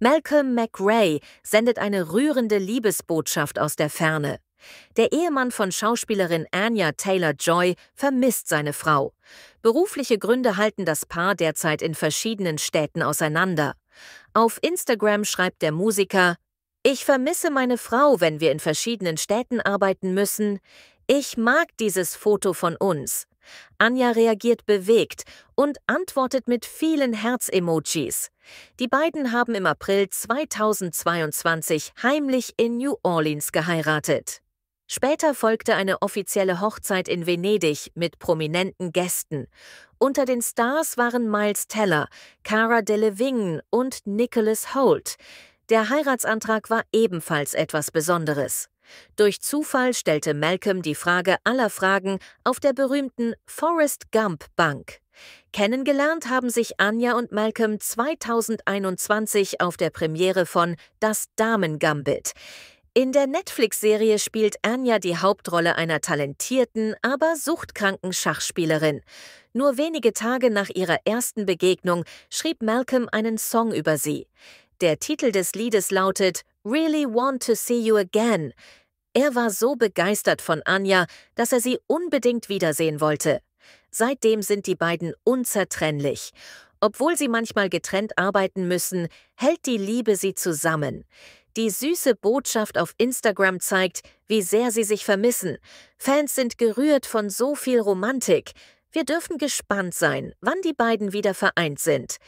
Malcolm McRae sendet eine rührende Liebesbotschaft aus der Ferne. Der Ehemann von Schauspielerin Anya Taylor-Joy vermisst seine Frau. Berufliche Gründe halten das Paar derzeit in verschiedenen Städten auseinander. Auf Instagram schreibt der Musiker, ich vermisse meine Frau, wenn wir in verschiedenen Städten arbeiten müssen. Ich mag dieses Foto von uns. Anja reagiert bewegt und antwortet mit vielen Herz-Emojis. Die beiden haben im April 2022 heimlich in New Orleans geheiratet. Später folgte eine offizielle Hochzeit in Venedig mit prominenten Gästen. Unter den Stars waren Miles Teller, Cara Delevingne und Nicholas Holt. Der Heiratsantrag war ebenfalls etwas Besonderes. Durch Zufall stellte Malcolm die Frage aller Fragen auf der berühmten Forrest Gump Bank. Kennengelernt haben sich Anja und Malcolm 2021 auf der Premiere von Das Damen Gambit. In der Netflix-Serie spielt Anja die Hauptrolle einer talentierten, aber suchtkranken Schachspielerin. Nur wenige Tage nach ihrer ersten Begegnung schrieb Malcolm einen Song über sie. Der Titel des Liedes lautet Really Want to See You Again. Er war so begeistert von Anja, dass er sie unbedingt wiedersehen wollte. Seitdem sind die beiden unzertrennlich. Obwohl sie manchmal getrennt arbeiten müssen, hält die Liebe sie zusammen. Die süße Botschaft auf Instagram zeigt, wie sehr sie sich vermissen. Fans sind gerührt von so viel Romantik. Wir dürfen gespannt sein, wann die beiden wieder vereint sind.